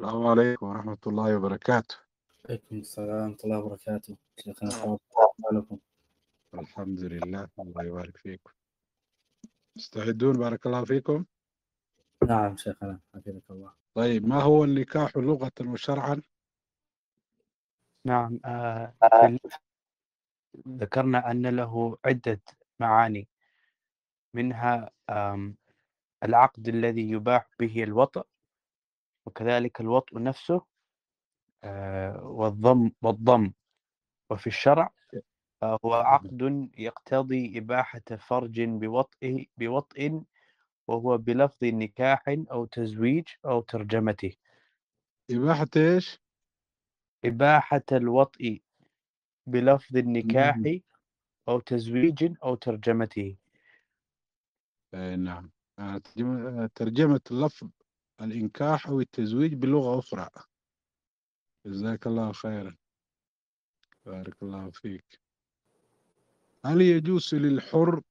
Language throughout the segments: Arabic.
السلام عليكم ورحمة الله وبركاته عليكم السلام ورحمة الله وبركاته شيخنا نعم. حالكم الحمد لله الله يبارك فيكم مستعدون بارك الله فيكم نعم شيخنا حفظك الله طيب ما هو النكاح لغة وشرعا؟ نعم آه ذكرنا أن له عدة معاني منها العقد الذي يباح به الوطأ وكذلك الوطء نفسه آه، والضم والضم وفي الشرع آه، هو عقد يقتضي إباحة فرج بوطئه بوطئ وهو بلفظ نكاح أو تزويج أو ترجمته إباحة إيش؟ إباحة الوطئ بلفظ النكاح أو تزويج أو ترجمته أي نعم آه، ترجمة اللفظ الإنكاح أو التزويج بلغة أخرى جزاك الله خيرا بارك الله فيك هل يجوز للحر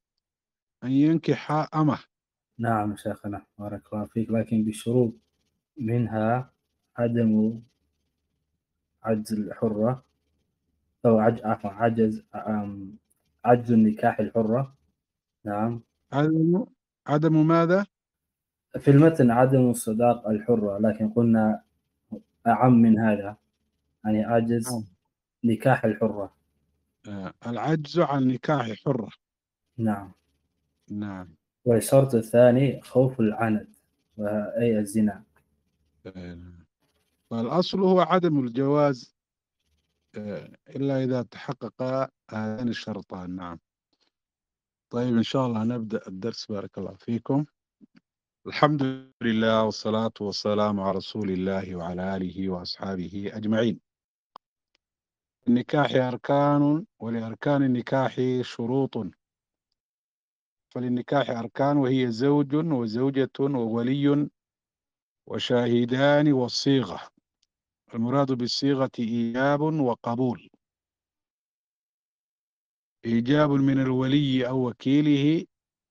أن ينكح أمه نعم شيخنا بارك الله فيك لكن بشروط منها عدم عجز الحرة أو عجز عفوا عجز عجز النكاح الحرة نعم عدم عدم ماذا؟ في المتن عدم الصداق الحرة لكن قلنا أعم من هذا يعني عجز نعم. نكاح الحرة آه، العجز عن نكاح حرة نعم نعم والشرط الثاني خوف العند أي الزنا آه، والأصل هو عدم الجواز آه، إلا إذا تحقق هذان الشرطان نعم طيب إن شاء الله نبدأ الدرس بارك الله فيكم الحمد لله والصلاة والسلام على رسول الله وعلى آله وأصحابه أجمعين النكاح أركان ولأركان النكاح شروط فللنكاح أركان وهي زوج وزوجة وولي وشاهدان والصيغة المراد بالصيغة إيجاب وقبول إيجاب من الولي أو وكيله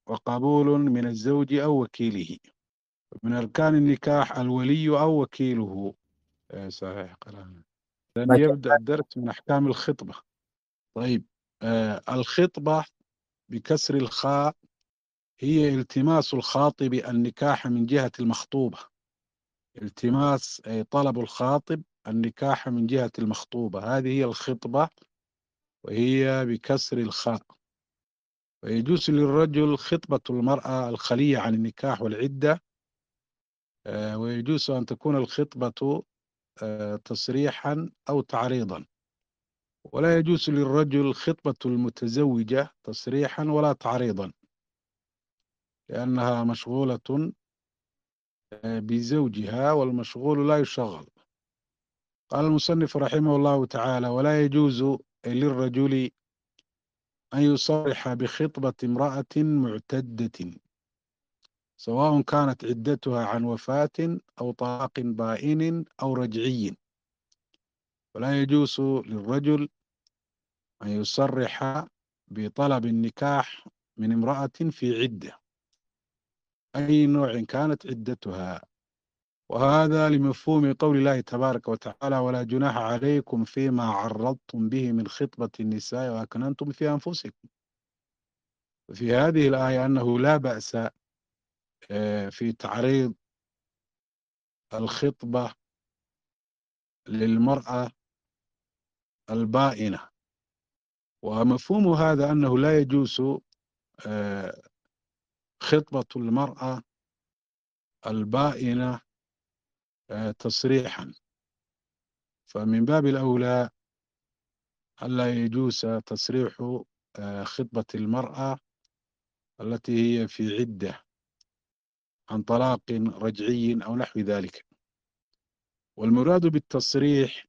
وقبول من الزوج أو وكيله من أركان النكاح الولي أو وكيله آه، صحيح قرانا لن يبدأ الدرس من أحكام الخطبة طيب آه الخطبة بكسر الخاء هي التماس الخاطب النكاح من جهة المخطوبة التماس أي طلب الخاطب النكاح من جهة المخطوبة هذه هي الخطبة وهي بكسر الخاء ويجوز للرجل خطبة المرأة الخلية عن النكاح والعدة آه، ويجوز أن تكون الخطبة آه، تصريحا أو تعريضا ولا يجوز للرجل خطبة المتزوجة تصريحا ولا تعريضا لأنها مشغولة آه، بزوجها والمشغول لا يشغل قال المصنف رحمه الله تعالى ولا يجوز للرجل أن يصرح بخطبة امرأة معتدة سواء كانت عدتها عن وفاة أو طلاق بائن أو رجعي ولا يجوز للرجل أن يصرح بطلب النكاح من امرأة في عدة أي نوع كانت عدتها وهذا لمفهوم قول الله تبارك وتعالى ولا جناح عليكم فيما عرضتم به من خطبة النساء وأكننتم في أنفسكم في هذه الآية أنه لا بأس آه، في تعريض الخطبة للمرأة البائنة ومفهوم هذا أنه لا يجوز آه، خطبة المرأة البائنة آه، تصريحا فمن باب الأولى ألا يجوز تصريح آه، خطبة المرأة التي هي في عدة عن طلاق رجعي أو نحو ذلك والمراد بالتصريح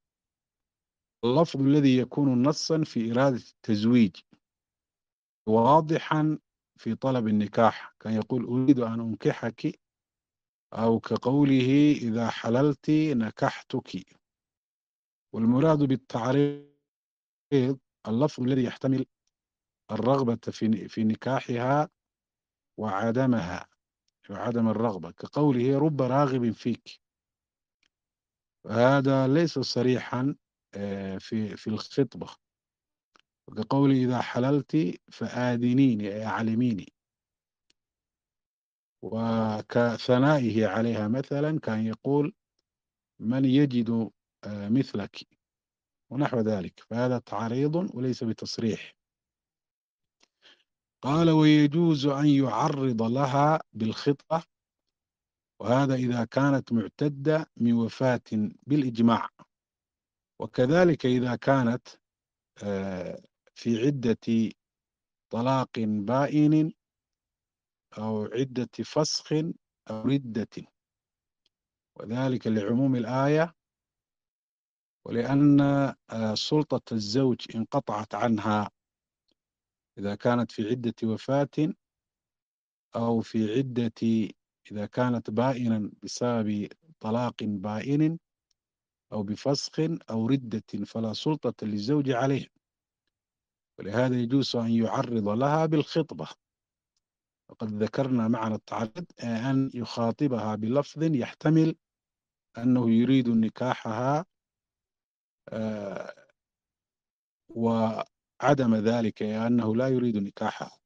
اللفظ الذي يكون نصا في إرادة التزويج واضحا في طلب النكاح كان يقول أريد أن أنكحك أو كقوله إذا حللت نكحتك والمراد بالتعريض اللفظ الذي يحتمل الرغبة في في نكاحها وعدمها وعدم الرغبة كقوله رب راغب فيك هذا ليس صريحا آه، في في الخطبة كقوله إذا حللت فآذنيني أي علميني وكثنائه عليها مثلا كان يقول من يجد آه، مثلك ونحو ذلك فهذا تعريض وليس بتصريح قال ويجوز أن يعرض لها بالخطأ وهذا إذا كانت معتدة من وفاة بالإجماع وكذلك إذا كانت آه، في عدة طلاق بائن أو عدة فسخ أو ردة وذلك لعموم الآية ولأن آه، سلطة الزوج انقطعت عنها إذا كانت في عدة وفاة أو في عدة إذا كانت بائنا بسبب طلاق بائن أو بفسخ أو ردة فلا سلطة للزوج عليه ولهذا يجوز أن يعرض لها بالخطبة وقد ذكرنا معنى التعرض أن يخاطبها بلفظ يحتمل أنه يريد نكاحها آه، وعدم ذلك أنه لا يريد نكاحها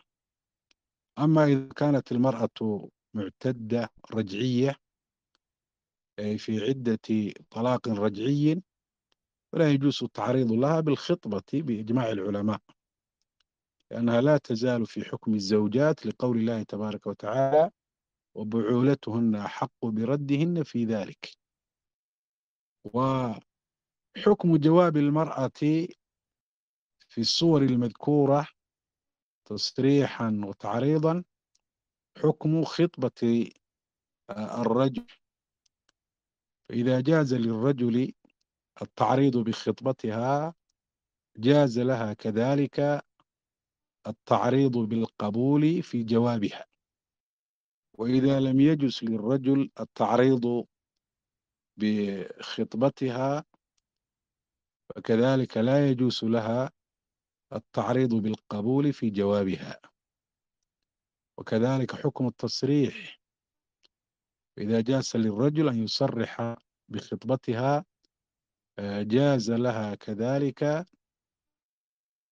أما إذا كانت المرأة معتدة رجعية في عدة طلاق رجعي فلا يجوز التعريض لها بالخطبة بإجماع العلماء لأنها لا تزال في حكم الزوجات لقول الله تبارك وتعالى وبعولتهن أحق بردهن في ذلك وحكم جواب المرأة في الصور المذكورة تصريحا وتعريضا حكم خطبة آه، الرجل فإذا جاز للرجل التعريض بخطبتها جاز لها كذلك التعريض بالقبول في جوابها وإذا لم يجز للرجل التعريض بخطبتها فكذلك لا يجوز لها التعريض بالقبول في جوابها وكذلك حكم التصريح إذا جاز للرجل أن يصرح بخطبتها آه، جاز لها كذلك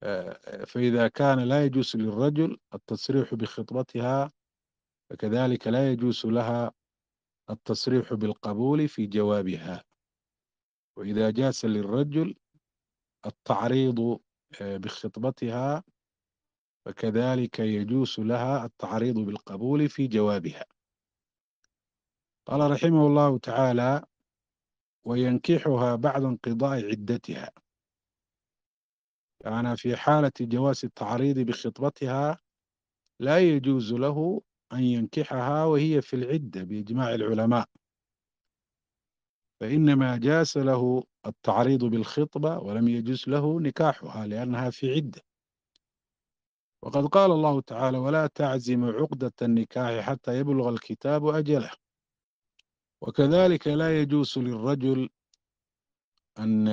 آه، فإذا كان لا يجوز للرجل التصريح بخطبتها فكذلك لا يجوز لها التصريح بالقبول في جوابها وإذا جاز للرجل التعريض آه، بخطبتها فكذلك يجوز لها التعريض بالقبول في جوابها قال رحمه الله تعالى وينكحها بعد انقضاء عدتها أنا في حالة جواز التعريض بخطبتها لا يجوز له أن ينكحها وهي في العدة بإجماع العلماء فإنما جاز له التعريض بالخطبة ولم يجوز له نكاحها لأنها في عدة وقد قال الله تعالى ولا تعزم عقدة النكاح حتى يبلغ الكتاب أجله وكذلك لا يجوز للرجل أن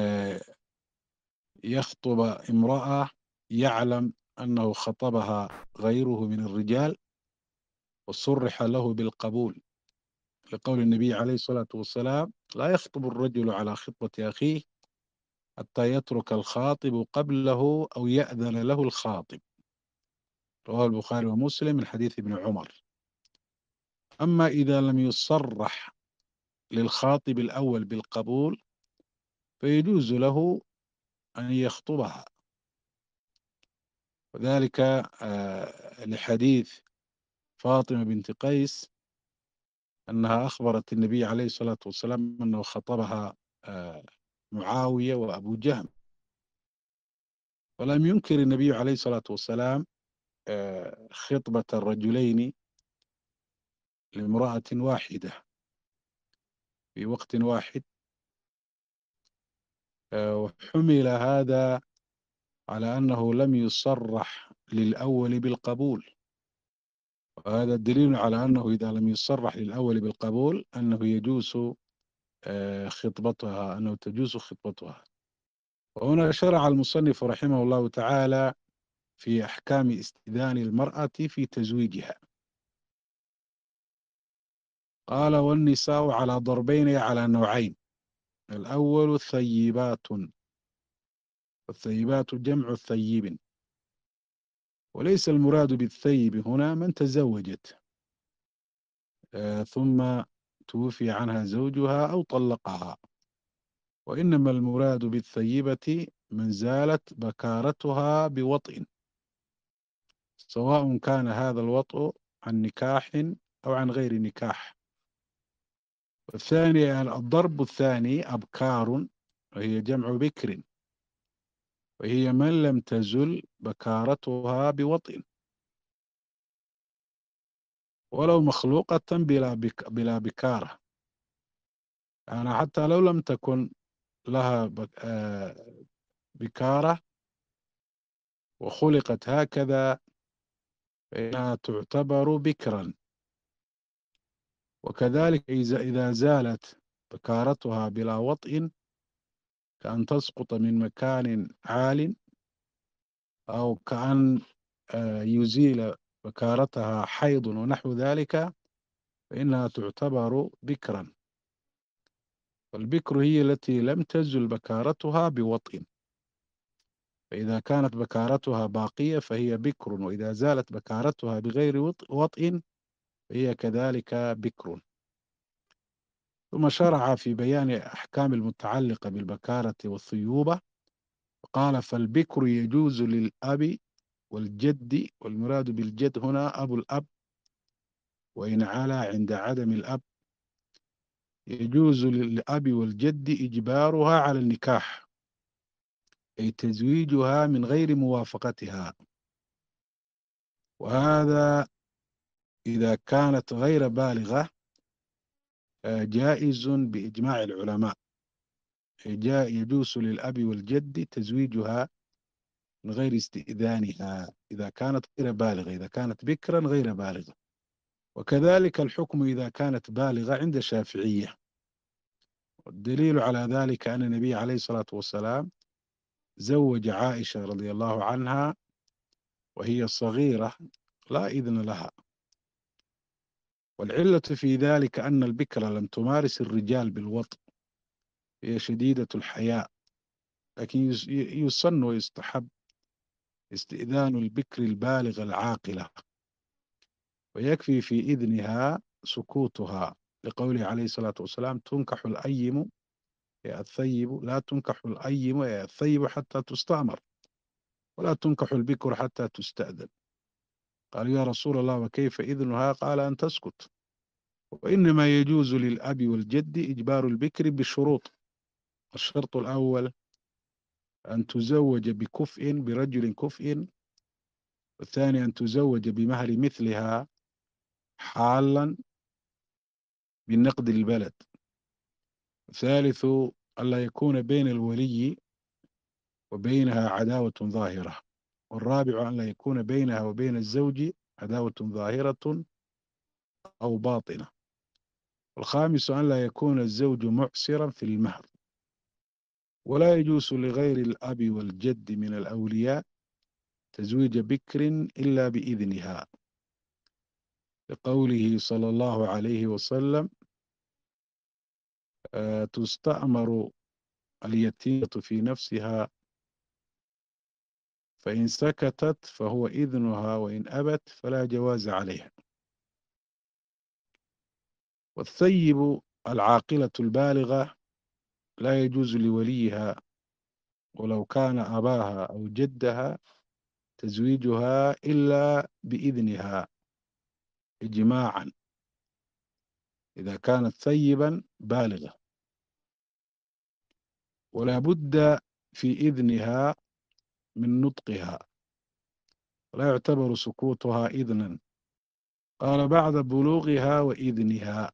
يخطب امرأة يعلم أنه خطبها غيره من الرجال وصرح له بالقبول لقول النبي عليه الصلاة والسلام لا يخطب الرجل على خطبة أخيه حتى يترك الخاطب قبله أو يأذن له الخاطب رواه البخاري ومسلم من حديث ابن عمر أما إذا لم يصرح للخاطب الأول بالقبول فيجوز له أن يخطبها وذلك آه، لحديث فاطمة بنت قيس أنها أخبرت النبي عليه الصلاة والسلام أنه خطبها آه، معاوية وأبو جهم ولم ينكر النبي عليه الصلاة والسلام آه، خطبة الرجلين لامرأة واحدة في وقت واحد وحمل هذا على أنه لم يصرح للأول بالقبول وهذا الدليل على أنه إذا لم يصرح للأول بالقبول أنه يجوز آه، خطبتها أنه تجوز خطبتها وهنا شرع المصنف رحمه الله تعالى في أحكام استئذان المرأة في تزويجها قال والنساء على ضربين على نوعين الأول ثيبات الثيبات جمع ثيب وليس المراد بالثيب هنا من تزوجت آه، ثم توفي عنها زوجها أو طلقها وإنما المراد بالثيبة من زالت بكارتها بوطئ سواء كان هذا الوطء عن نكاح أو عن غير نكاح والثاني الضرب الثاني أبكار وهي جمع بكر وهي من لم تزل بكارتها بوطن ولو مخلوقة بلا, بك بلا بكارة يعني حتى لو لم تكن لها آه، بكارة وخلقت هكذا فإنها تعتبر بكرا وكذلك إذا زالت بكارتها بلا وطئ كأن تسقط من مكان عال أو كأن آه، يزيل بكارتها حيض ونحو ذلك فإنها تعتبر بكرا والبكر هي التي لم تزل بكارتها بوطئ فإذا كانت بكارتها باقية فهي بكر وإذا زالت بكارتها بغير وطئ هي كذلك بكر ثم شرع في بيان أحكام المتعلقة بالبكارة والثيوبة قال فالبكر يجوز للأب والجد والمراد بالجد هنا أبو الأب وإن على عند عدم الأب يجوز للأب والجد إجبارها على النكاح أي تزويجها من غير موافقتها وهذا إذا كانت غير بالغة آه، جائز بإجماع العلماء آه، جاء يجوز للأب والجد تزويجها من غير استئذانها إذا كانت غير بالغة إذا كانت بكرا غير بالغة وكذلك الحكم إذا كانت بالغة عند الشافعية والدليل على ذلك أن النبي عليه الصلاة والسلام زوج عائشة رضي الله عنها وهي صغيرة لا إذن لها والعلة في ذلك أن البكرة لم تمارس الرجال بالوط هي شديدة الحياء لكن يسن ويستحب استئذان البكر البالغة العاقلة ويكفي في إذنها سكوتها لقوله عليه الصلاة والسلام تنكح الأيم يا الثيب لا تنكح الأيم يا الثيب حتى تستأمر ولا تنكح البكر حتى تستأذن قالوا يا رسول الله وكيف إذنها قال أن تسكت وإنما يجوز للأب والجد إجبار البكر بشروط الشرط الأول أن تزوج بكفء برجل كفء والثاني أن تزوج بمهر مثلها حالا بالنقد البلد الثالث ألا يكون بين الولي وبينها عداوة ظاهرة والرابع أن لا يكون بينها وبين الزوج عداوة ظاهرة أو باطنة والخامس أن لا يكون الزوج معسرا في المهر ولا يجوز لغير الأب والجد من الأولياء تزويج بكر إلا بإذنها لقوله صلى الله عليه وسلم آه، تستأمر اليتيمة في نفسها فإن سكتت فهو إذنها وإن أبت فلا جواز عليها والثيب العاقلة البالغة لا يجوز لوليها ولو كان أباها أو جدها تزويجها إلا بإذنها إجماعا إذا كانت ثيبا بالغة ولا بد في إذنها من نطقها ولا يعتبر سكوتها إذنا قال بعد بلوغها وإذنها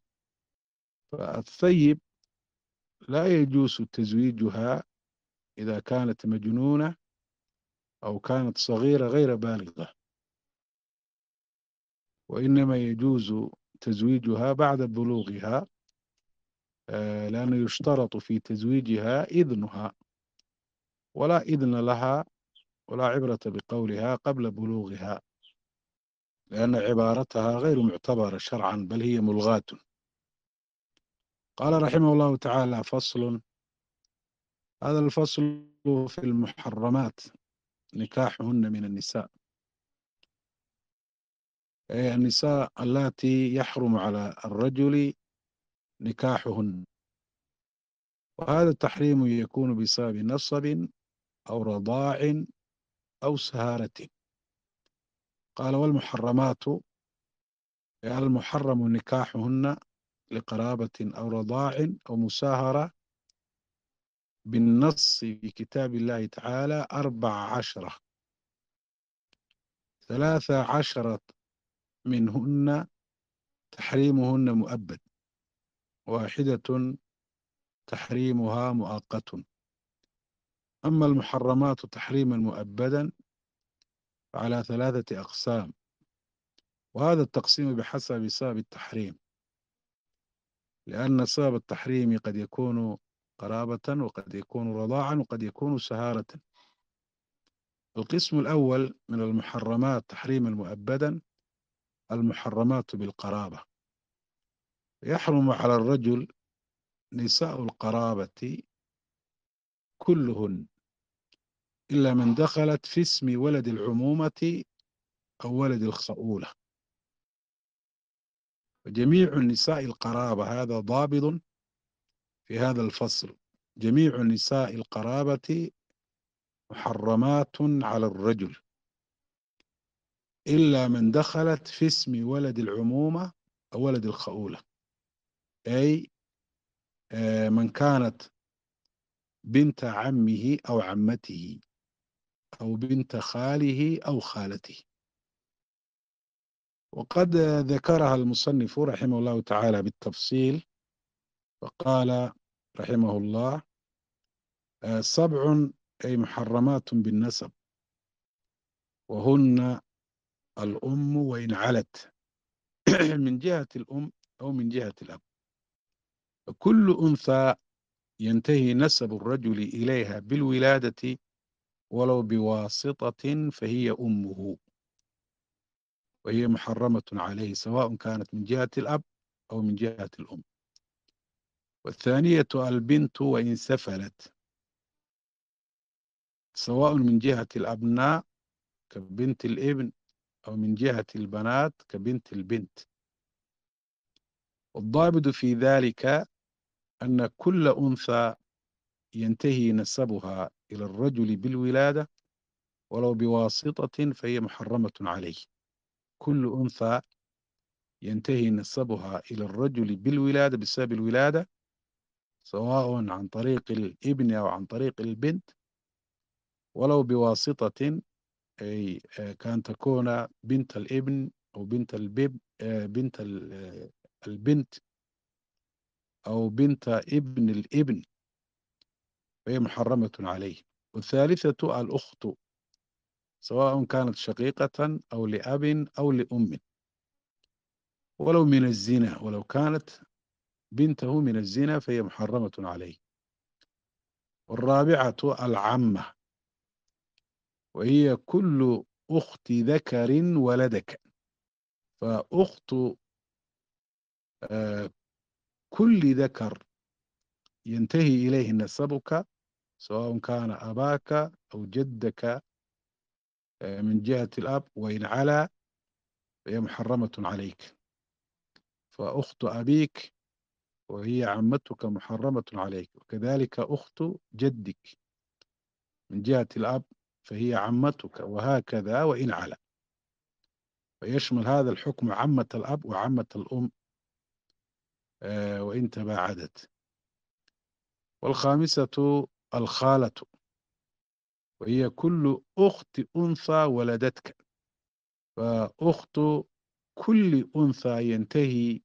فالثيب لا يجوز تزويجها إذا كانت مجنونة أو كانت صغيرة غير بالغة وإنما يجوز تزويجها بعد بلوغها آه، لأنه يشترط في تزويجها إذنها ولا إذن لها ولا عبرة بقولها قبل بلوغها لأن عبارتها غير معتبرة شرعا بل هي ملغاة قال رحمه الله تعالى فصل هذا الفصل في المحرمات نكاحهن من النساء أي النساء التي يحرم على الرجل نكاحهن وهذا التحريم يكون بسبب نصب أو رضاع أو سهارة قال والمحرمات يعني المحرم نكاحهن لقرابة أو رضاع أو مساهرة بالنص في كتاب الله تعالى أربع عشرة ثلاثة عشرة منهن تحريمهن مؤبد واحدة تحريمها مؤقت أما المحرمات تحريما مؤبدا على ثلاثة أقسام وهذا التقسيم بحسب سبب التحريم لأن سبب التحريم قد يكون قرابة وقد يكون رضاعا وقد يكون سهارة القسم الأول من المحرمات تحريما مؤبدا المحرمات بالقرابة يحرم على الرجل نساء القرابة كلهن إلا من دخلت في اسم ولد العمومة أو ولد الخؤولة جميع النساء القرابة هذا ضابط في هذا الفصل جميع النساء القرابة محرمات على الرجل إلا من دخلت في اسم ولد العمومة أو ولد الخؤولة أي آه، من كانت بنت عمه أو عمته أو بنت خاله أو خالته وقد ذكرها المصنف رحمه الله تعالى بالتفصيل فقال رحمه الله سبع أي محرمات بالنسب وهن الأم وإن علت من جهة الأم أو من جهة الأب كل أنثى ينتهي نسب الرجل إليها بالولادة ولو بواسطة فهي أمه وهي محرمة عليه سواء كانت من جهة الأب أو من جهة الأم والثانية البنت وإن سفلت سواء من جهة الأبناء كبنت الابن أو من جهة البنات كبنت البنت والضابط في ذلك أن كل أنثى ينتهي نسبها إلى الرجل بالولادة ولو بواسطة فهي محرمة عليه كل أنثى ينتهي نسبها إلى الرجل بالولادة بسبب الولادة سواء عن طريق الابن أو عن طريق البنت ولو بواسطة أي آه، كان تكون بنت الابن أو بنت البيب آه، بنت آه، البنت أو بنت ابن الابن فهي محرمة عليه والثالثة الأخت سواء كانت شقيقة أو لأب أو لأم ولو من الزنا ولو كانت بنته من الزنا فهي محرمة عليه والرابعة العمة وهي كل أخت ذكر ولدك فأخت آه، كل ذكر ينتهي إليه نسبك سواء كان أباك أو جدك آه، من جهة الأب وإن علا فهي محرمة عليك فأخت أبيك وهي عمتك محرمة عليك وكذلك أخت جدك من جهة الأب فهي عمتك وهكذا وإن علا فيشمل هذا الحكم عمة الأب وعمة الأم آه، وإن تباعدت والخامسة الخالة وهي كل أخت أنثى ولدتك فأخت كل أنثى ينتهي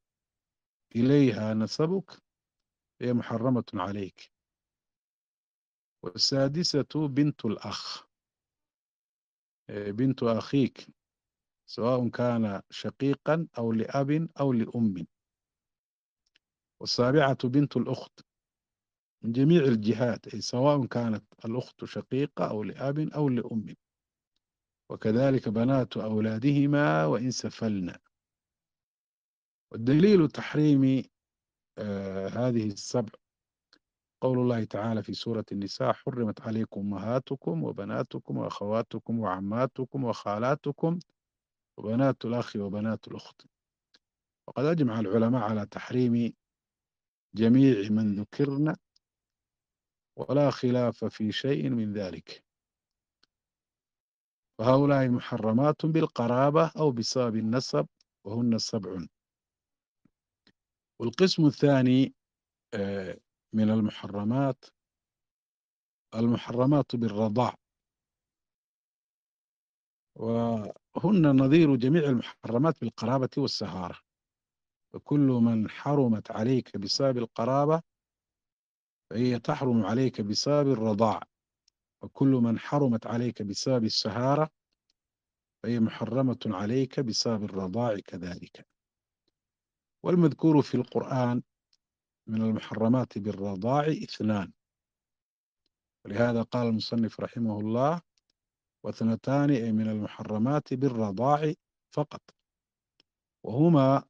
إليها نسبك هي محرمة عليك والسادسة بنت الأخ بنت أخيك سواء كان شقيقا أو لأب أو لأم والسابعة بنت الأخت من جميع الجهات أي سواء كانت الأخت شقيقة أو لأب أو لأم وكذلك بنات أولادهما وإن سفلنا والدليل تحريم آه هذه السبع قول الله تعالى في سورة النساء حرمت عليكم أمهاتكم وبناتكم وأخواتكم وعماتكم وخالاتكم وبنات الأخ وبنات الأخت وقد أجمع العلماء على تحريم جميع من ذكرنا ولا خلاف في شيء من ذلك وهؤلاء محرمات بالقرابة أو بسبب النسب وهن سبع والقسم الثاني آه، من المحرمات المحرمات بالرضاع وهن نظير جميع المحرمات بالقرابة والسهارة فكل من حرمت عليك بسبب القرابة فهي إيه، تحرم عليك بسبب الرضاع وكل من حرمت عليك بسبب السهارة فهي محرمة عليك بسبب الرضاع كذلك والمذكور في القرآن من المحرمات بالرضاع اثنان ولهذا قال المصنف رحمه الله واثنتان أي من المحرمات بالرضاع فقط وهما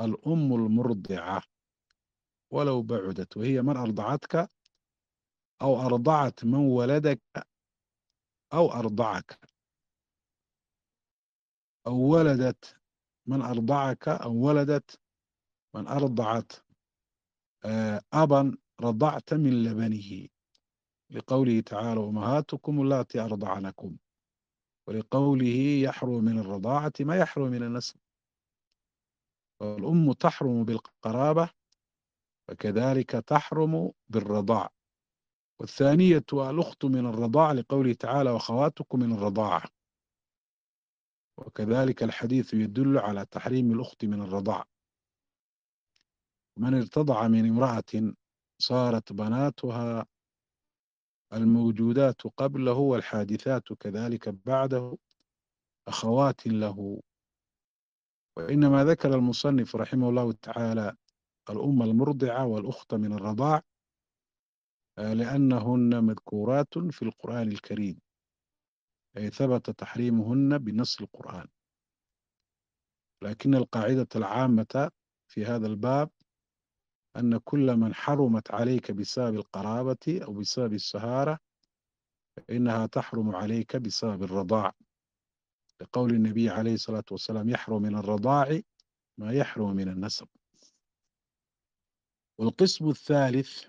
الأم المرضعة ولو بعدت وهي من أرضعتك أو أرضعت من ولدك أو أرضعك أو ولدت من أرضعك أو ولدت من أرضعت آه، أبا رضعت من لبنه لقوله تعالى أمهاتكم اللاتي أرضعنكم ولقوله يحرم من الرضاعة ما يحرم من النسب والأم تحرم بالقرابة فكذلك تحرم بالرضاع والثانية الأخت من الرضاع لقوله تعالى وخواتكم من الرضاعة وكذلك الحديث يدل على تحريم الأخت من الرضاع من ارتضع من امرأة صارت بناتها الموجودات قبله والحادثات كذلك بعده أخوات له وإنما ذكر المصنف رحمه الله تعالى الأم المرضعة والأخت من الرضاع آه، لأنهن مذكورات في القرآن الكريم أي ثبت تحريمهن بنص القرآن لكن القاعدة العامة في هذا الباب أن كل من حرمت عليك بسبب القرابة أو بسبب السهارة فإنها تحرم عليك بسبب الرضاع لقول النبي عليه الصلاة والسلام يحرم من الرضاع ما يحرم من النسب والقسم الثالث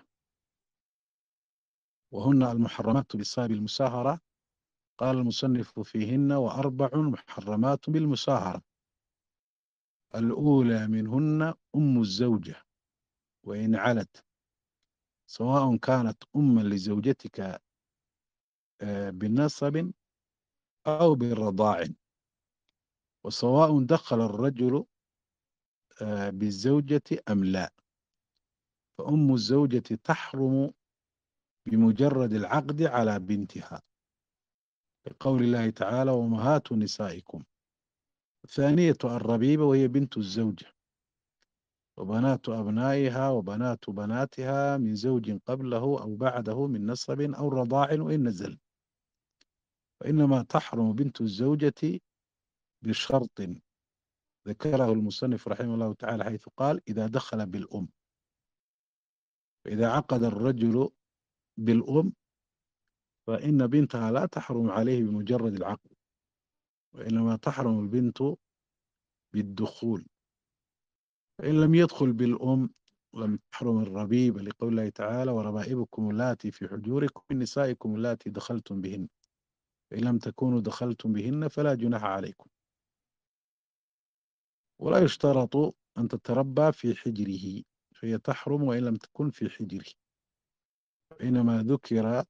وهن المحرمات بسبب المساهرة قال المصنف فيهن وأربع محرمات بالمساهرة الأولى منهن أم الزوجة وإن علت سواء كانت أما لزوجتك آه، بالنصب أو بالرضاع وسواء دخل الرجل آه، بالزوجة أم لا فأم الزوجة تحرم بمجرد العقد على بنتها لقول الله تعالى ومهات نسائكم الثانية الربيبة وهي بنت الزوجة وبنات أبنائها وبنات بناتها من زوج قبله أو بعده من نصب أو رضاع وإن نزل وإنما تحرم بنت الزوجة بشرط ذكره المصنف رحمه الله تعالى حيث قال إذا دخل بالأم إذا عقد الرجل بالأم فإن بنتها لا تحرم عليه بمجرد العقد وإنما تحرم البنت بالدخول فإن لم يدخل بالأم لم تحرم الربيب لقول الله تعالى وربائبكم اللاتي في حجوركم من نسائكم اللاتي دخلتم بهن فإن لم تكونوا دخلتم بهن فلا جناح عليكم ولا يشترط أن تتربى في حجره فهي تحرم وإن لم تكن في حجره وإنما ذكر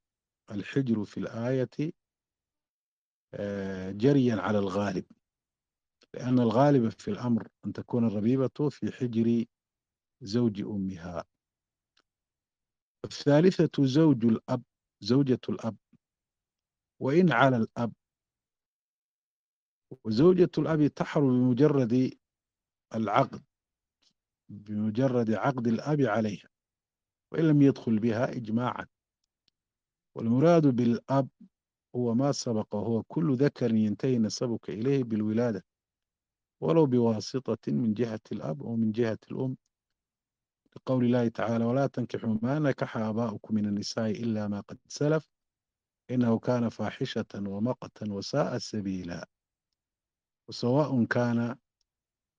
الحجر في الآية آه، جريا على الغالب لأن الغالب في الأمر أن تكون الربيبة في حجر زوج أمها الثالثة زوج الأب زوجة الأب وإن على الأب وزوجة الأب تحرم بمجرد العقد بمجرد عقد الأب عليها وإن لم يدخل بها إجماعا والمراد بالأب هو ما سبق هو كل ذكر ينتهي نسبك إليه بالولادة ولو بواسطة من جهة الأب أو من جهة الأم لقول الله تعالى ولا تنكحوا ما نكح آباؤكم من النساء إلا ما قد سلف إنه كان فاحشة ومقتا وساء سبيلا وسواء كان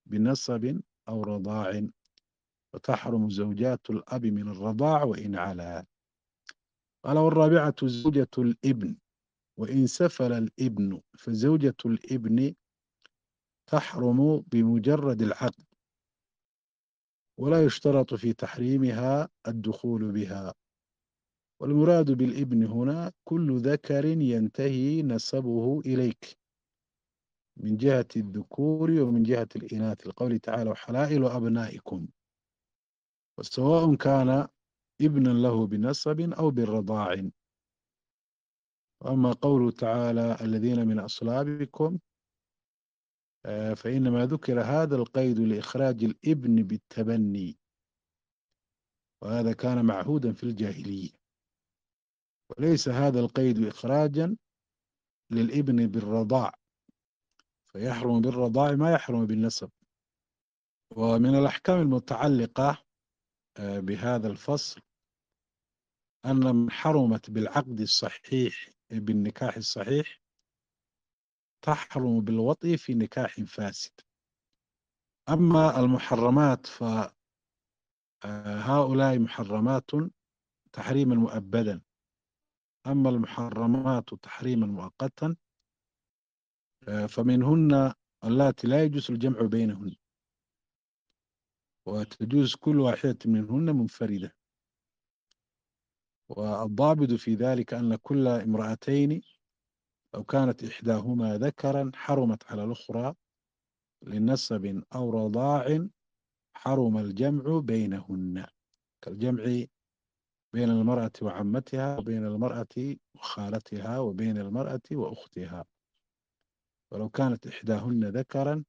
بنسب أو رضاع وتحرم زوجات الأب من الرضاع وإن على قال والرابعة زوجة الابن وإن سفل الابن فزوجة الابن تحرم بمجرد العقد ولا يشترط في تحريمها الدخول بها والمراد بالابن هنا كل ذكر ينتهي نسبه إليك من جهة الذكور ومن جهة الإناث القول تعالى وحلائل أبنائكم وسواء كان ابنا له بنسب أو بالرضاع وأما قوله تعالى الذين من أصلابكم آه، فإنما ذكر هذا القيد لإخراج الابن بالتبني وهذا كان معهودا في الجاهلية وليس هذا القيد إخراجا للابن بالرضاع فيحرم بالرضاع ما يحرم بالنسب ومن الأحكام المتعلقة آه، بهذا الفصل أن من حرمت بالعقد الصحيح بالنكاح الصحيح تحرم بالوطي في نكاح فاسد أما المحرمات فهؤلاء آه، محرمات تحريما مؤبدا أما المحرمات تحريما مؤقتا آه، فمنهن اللاتي لا يجوز الجمع بينهن وتجوز كل واحدة منهن منفردة والضابط في ذلك أن كل امرأتين لو كانت إحداهما ذكرا حرمت على الأخرى لنسب أو رضاع حرم الجمع بينهن كالجمع بين المرأة وعمتها وبين المرأة وخالتها وبين المرأة وأختها ولو كانت إحداهن ذكرا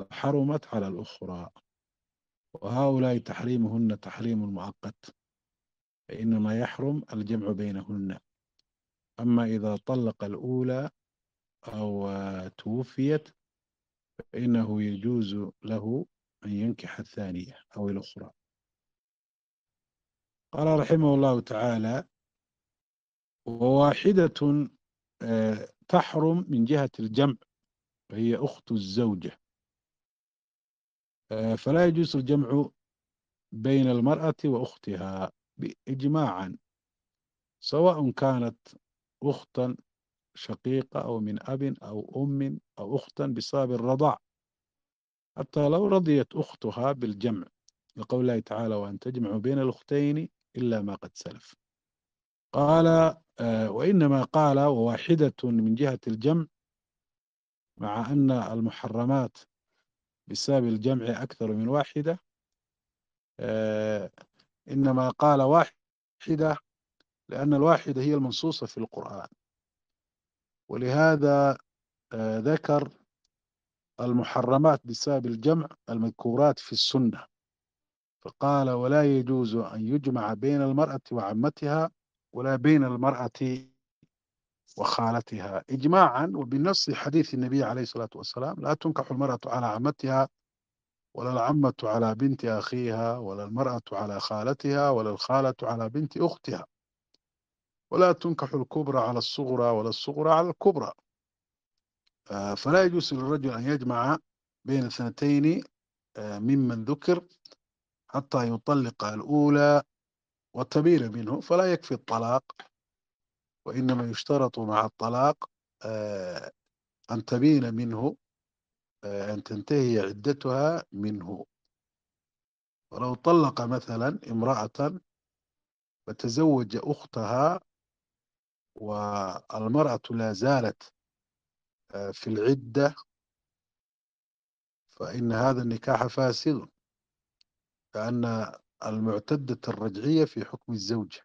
لحرمت على الأخرى وهؤلاء تحريمهن تحريم مؤقت فإنما يحرم الجمع بينهن أما إذا طلق الأولى أو توفيت فإنه يجوز له أن ينكح الثانية أو الأخرى قال رحمه الله تعالى وواحدة آه، تحرم من جهة الجمع وهي أخت الزوجة آه، فلا يجوز الجمع بين المرأة وأختها إجماعا سواء كانت أختا شقيقة أو من أب أو أم أو أختا بسبب الرضاع حتى لو رضيت أختها بالجمع لقول الله تعالى وأن تجمع بين الأختين إلا ما قد سلف قال آه، وإنما قال وواحدة من جهة الجمع مع أن المحرمات بسبب الجمع أكثر من واحدة آه، إنما قال واحدة لأن الواحدة هي المنصوصة في القرآن ولهذا آه، ذكر المحرمات بسبب الجمع المذكورات في السنة فقال ولا يجوز أن يجمع بين المرأة وعمتها ولا بين المرأة وخالتها إجماعا وبنص حديث النبي عليه الصلاة والسلام لا تنكح المرأة على عمتها ولا العمة على بنت أخيها ولا المرأة على خالتها ولا الخالة على بنت أختها ولا تنكح الكبرى على الصغرى ولا الصغرى على الكبرى آه، فلا يجوز للرجل أن يجمع بين اثنتين آه، ممن ذكر حتى يطلق الأولى والتبير منه فلا يكفي الطلاق وإنما يشترط مع الطلاق آه، أن تبين منه آه، أن تنتهي عدتها منه ولو طلق مثلا امرأة وتزوج أختها والمرأة لا زالت آه، في العدة فإن هذا النكاح فاسد لأن المعتدة الرجعية في حكم الزوجة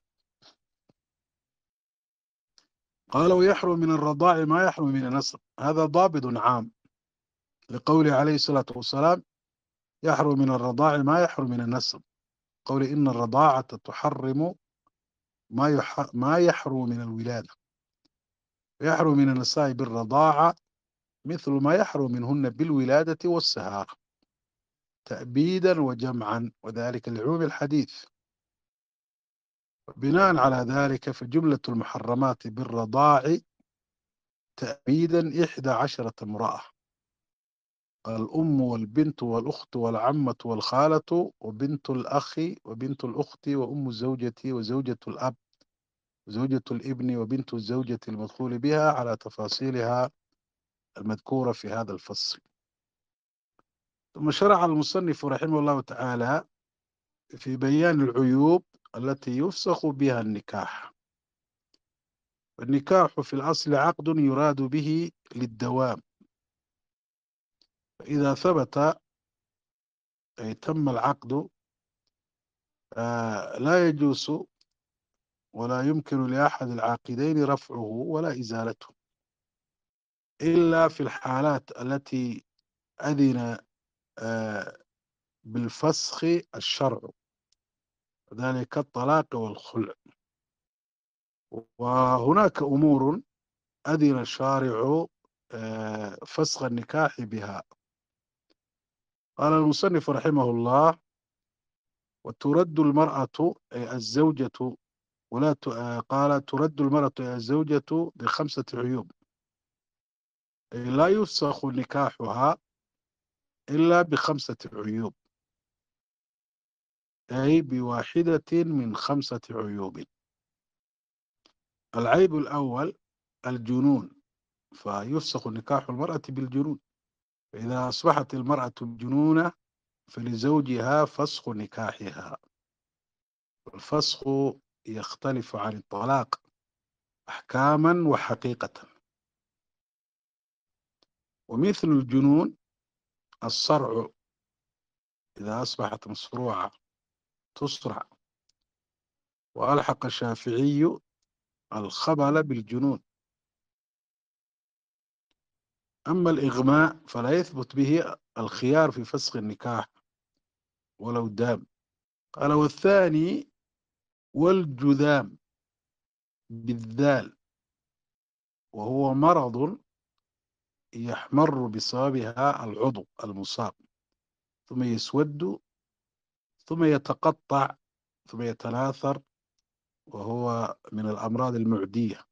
قال ويحرم من الرضاع ما يحرم من النسب هذا ضابط عام لقوله عليه الصلاة والسلام يحرم من الرضاع ما يحرم من النسب قول إن الرضاعة تحرم ما يح... ما يحرم من الولادة يحرم من النساء بالرضاعة مثل ما يحرم منهن بالولادة والسهارة تأبيدا وجمعا وذلك لعموم الحديث بناء على ذلك فجملة المحرمات بالرضاع تأبيدا إحدى عشرة امرأة الأم والبنت والأخت والعمة والخالة وبنت الأخ وبنت الأخت وأم الزوجة وزوجة الأب وزوجة الابن وبنت الزوجة المدخول بها على تفاصيلها المذكورة في هذا الفصل ثم شرع المصنف رحمه الله تعالى في بيان العيوب التي يفسخ بها النكاح النكاح في الأصل عقد يراد به للدوام فإذا ثبت أي تم العقد آه، لا يجوز ولا يمكن لأحد العاقدين رفعه ولا إزالته إلا في الحالات التي أذن آه، بالفسخ الشرع ذلك الطلاق والخلع وهناك أمور أذن الشارع آه، فسخ النكاح بها قال المصنف رحمه الله وترد المرأة أي الزوجة ولا آه، قال ترد المرأة أي الزوجة بخمسة عيوب أي لا يفسخ نكاحها إلا بخمسة عيوب أي بواحدة من خمسة عيوب العيب الأول الجنون فيفسخ نكاح المرأة بالجنون إذا أصبحت المرأة جنونة فلزوجها فسخ نكاحها الفسخ يختلف عن الطلاق أحكاما وحقيقة ومثل الجنون الصرع إذا أصبحت مصروعة تسرع وألحق الشافعي الخبل بالجنون أما الإغماء فلا يثبت به الخيار في فسخ النكاح ولو دام قال والثاني والجذام بالذال وهو مرض يحمر بسببها العضو المصاب ثم يسود ثم يتقطع ثم يتناثر وهو من الأمراض المعدية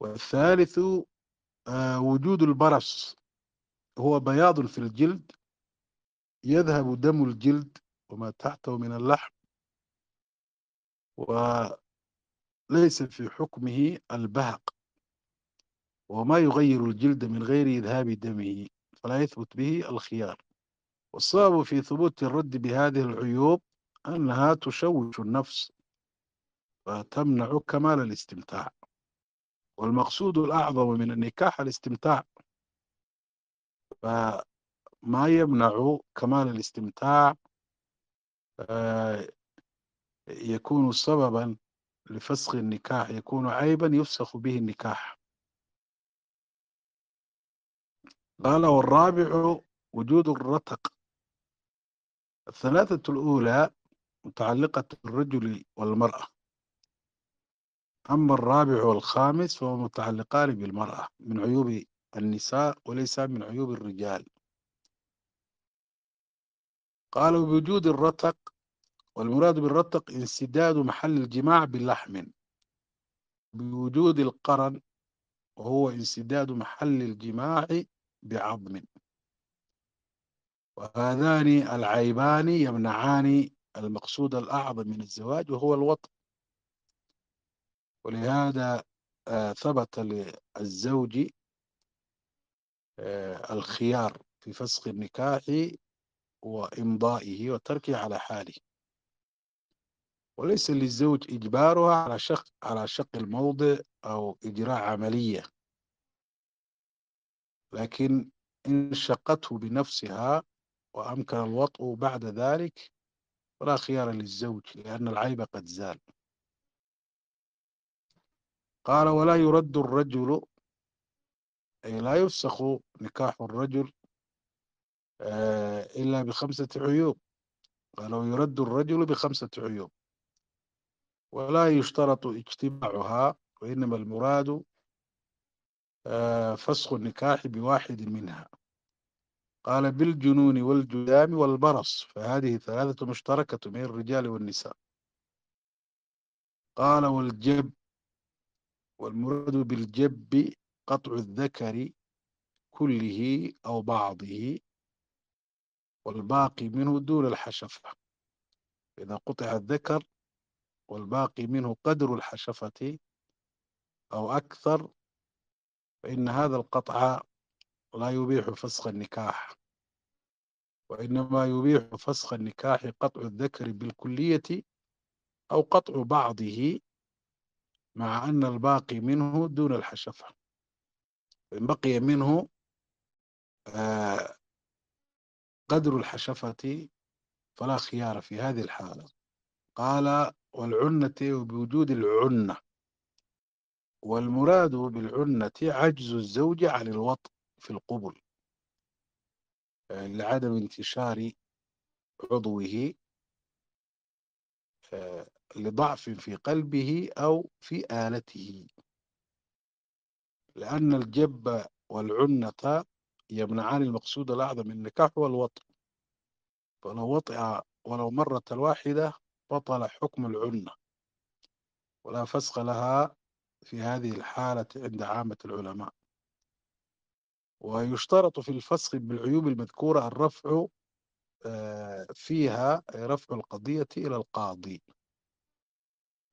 والثالث آه، وجود البرص هو بياض في الجلد يذهب دم الجلد وما تحته من اللحم وليس في حكمه البهق وما يغير الجلد من غير إذهاب دمه فلا يثبت به الخيار والصعب في ثبوت الرد بهذه العيوب أنها تشوش النفس وتمنع كمال الاستمتاع والمقصود الأعظم من النكاح الاستمتاع فما يمنع كمال الاستمتاع آه، يكون سببا لفسخ النكاح يكون عيبا يفسخ به النكاح قال والرابع وجود الرتق الثلاثة الأولى متعلقة بالرجل والمرأة أما الرابع والخامس فهو متعلقان بالمرأة من عيوب النساء وليس من عيوب الرجال قالوا بوجود الرتق والمراد بالرتق انسداد محل الجماع باللحم بوجود القرن وهو انسداد محل الجماع بعظم وهذان العيبان يمنعان المقصود الأعظم من الزواج وهو الوطن ولهذا آه، ثبت للزوج آه، الخيار في فسخ النكاح وإمضائه وتركه على حاله وليس للزوج إجبارها على شق على شق الموضع أو إجراء عملية لكن إن شقته بنفسها وأمكن الوطء بعد ذلك فلا خيار للزوج لأن العيب قد زال قال ولا يرد الرجل أي لا يفسخ نكاح الرجل آه، إلا بخمسة عيوب قال يرد الرجل بخمسة عيوب ولا يشترط اجتماعها وإنما المراد آه، فسخ النكاح بواحد منها قال بالجنون والجذام والبرص فهذه ثلاثة مشتركة بين الرجال والنساء قال والجب والمراد بالجب قطع الذكر كله أو بعضه والباقي منه دون الحشفة إذا قطع الذكر والباقي منه قدر الحشفة أو أكثر فإن هذا القطع لا يبيح فسخ النكاح وإنما يبيح فسخ النكاح قطع الذكر بالكلية أو قطع بعضه مع أن الباقي منه دون الحشفة إن بقي منه آه، قدر الحشفة فلا خيار في هذه الحالة قال والعنة وبوجود العنة والمراد بالعنة عجز الزوج عن الوطء في القبل آه، لعدم انتشار عضوه آه، لضعف في قلبه أو في آلته لأن الجب والعنة يمنعان المقصود الأعظم النكاح والوطء فلو وطئ ولو مرة واحدة بطل حكم العنة ولا فسخ لها في هذه الحالة عند عامة العلماء ويشترط في الفسخ بالعيوب المذكورة الرفع آه، فيها رفع القضية إلى القاضي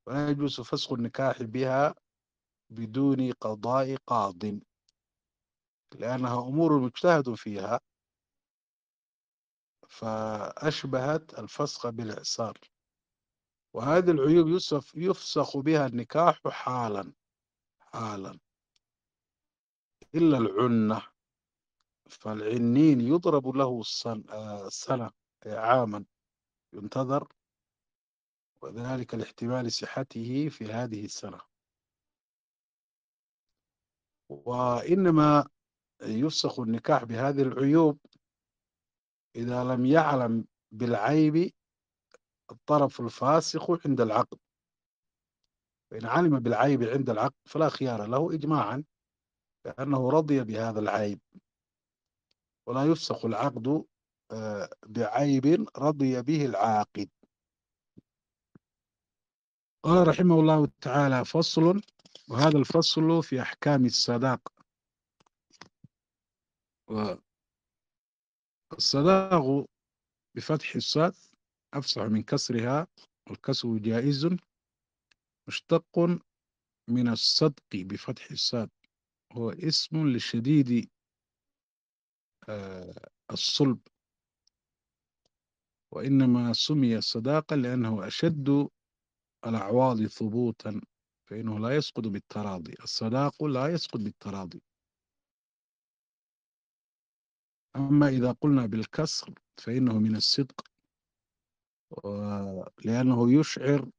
ولا يجوز فسخ النكاح بها بدون قضاء قاض لأنها أمور مجتهد فيها فأشبهت الفسخ بالإعسار وهذه العيوب يصف يفسخ بها النكاح حالا حالا إلا العنة فالعنين يضرب له آه، السنة آه، عاما ينتظر وذلك لاحتمال صحته في هذه السنة وإنما يفسخ النكاح بهذه العيوب إذا لم يعلم بالعيب الطرف الفاسق عند العقد فإن علم بالعيب عند العقد فلا خيار له إجماعا لأنه رضي بهذا العيب ولا يفسخ العقد آه، بعيب رضي به العاقد قال رحمه الله تعالى فصل وهذا الفصل في أحكام الصداق والصداق بفتح الصاد أفصح من كسرها والكسر جائز مشتق من الصدق بفتح الصاد هو اسم لشديد آه، الصلب وإنما سمي الصداقة لأنه أشد الأعواض ثبوتا فإنه لا يسقط بالتراضي الصداق لا يسقط بالتراضي أما إذا قلنا بالكسر فإنه من الصدق لأنه يشعر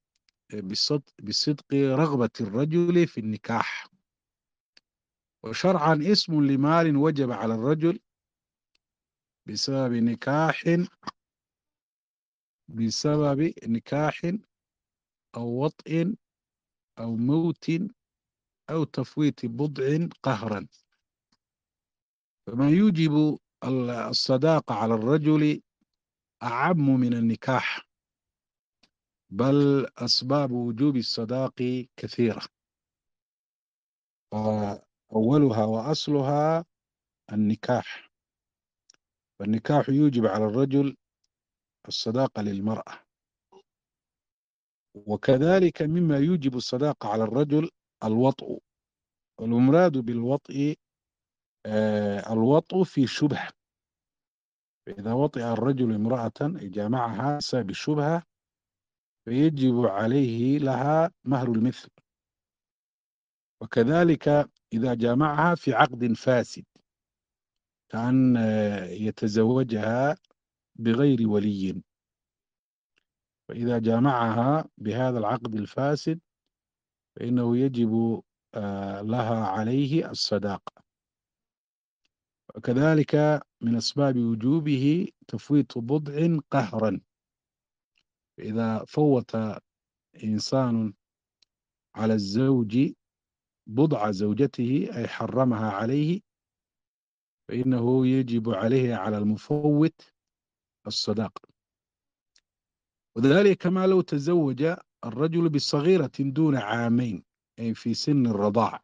بصدق رغبة الرجل في النكاح وشرعا اسم لمال وجب على الرجل بسبب نكاح بسبب نكاح أو وطئ أو موت أو تفويت بضع قهرا فما يوجب الصداقة على الرجل أعم من النكاح بل أسباب وجوب الصداق كثيرة أولها وأصلها النكاح فالنكاح يوجب على الرجل الصداقة للمرأة وكذلك مما يوجب الصداقة على الرجل الوطء والمراد بالوطء آه الوطء في شبهة فإذا وطئ الرجل امرأة جامعها بشبهة فيجب عليه لها مهر المثل وكذلك إذا جامعها في عقد فاسد أن آه، يتزوجها بغير ولي فإذا جامعها بهذا العقد الفاسد فإنه يجب آه، لها عليه الصداقة وكذلك من أسباب وجوبه تفويت بضع قهرا إذا فوت إنسان على الزوج بضع زوجته أي حرمها عليه فإنه يجب عليه على المفوت الصداق وذلك كما لو تزوج الرجل بصغيرة دون عامين أي في سن الرضاعة